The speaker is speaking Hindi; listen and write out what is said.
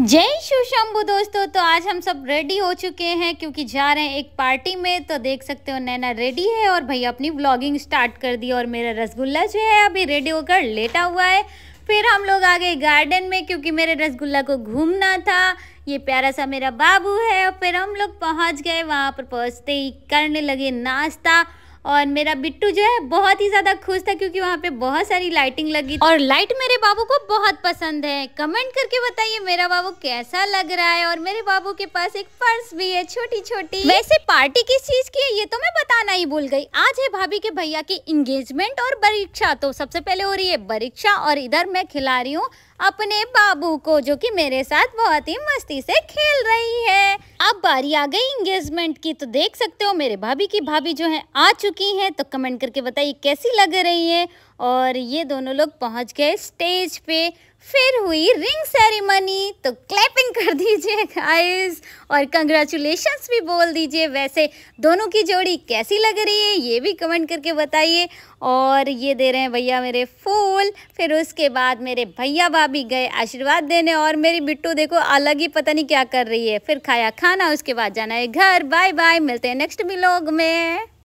जय शिव शंभु दोस्तों तो आज हम सब रेडी हो चुके हैं क्योंकि जा रहे हैं एक पार्टी में तो देख सकते हो नैना रेडी है और भैया अपनी व्लॉगिंग स्टार्ट कर दी और मेरा रसगुल्ला जो है अभी रेडी होकर लेटा हुआ है फिर हम लोग आ गए गार्डन में क्योंकि मेरे रसगुल्ला को घूमना था ये प्यारा सा मेरा बाबू है और फिर हम लोग पहुँच गए वहाँ पर पहुँचते ही करने लगे नाश्ता और मेरा बिट्टू जो है बहुत ही ज़्यादा खुश था क्योंकि वहाँ पे बहुत सारी लाइटिंग लगी और लाइट मेरे बाबू को बहुत पसंद है कमेंट करके बताइए मेरा बाबू कैसा लग रहा है और मेरे बाबू के पास एक पर्स भी है छोटी छोटी वैसे पार्टी किस चीज़ की है ये तो मैं कहना ही भूल गई आज है भाभी के भैया की इंगेजमेंट और परीक्षा तो सबसे पहले हो रही है परीक्षा और इधर मैं खिला रही हूँ अपने बाबू को जो कि मेरे साथ बहुत ही मस्ती से खेल रही है अब बारी आ गई इंगेजमेंट की तो देख सकते हो मेरे भाभी की भाभी जो है आ चुकी हैं तो कमेंट करके बताइए कैसी लग रही है और ये दोनों लोग पहुंच गए स्टेज पे फिर हुई रिंग सेरेमनी तो क्लैपिंग कर दीजिए गाइस और कंग्रेचुलेशंस भी बोल दीजिए वैसे दोनों की जोड़ी कैसी लग रही है ये भी कमेंट करके बताइए और ये दे रहे हैं भैया मेरे फूल फिर उसके बाद मेरे भैया भाभी गए आशीर्वाद देने और मेरी बिट्टू देखो अलग ही पता नहीं क्या कर रही है फिर खाया खाना उसके बाद जाना है घर बाय बाय मिलते हैं नेक्स्ट ब्लॉग में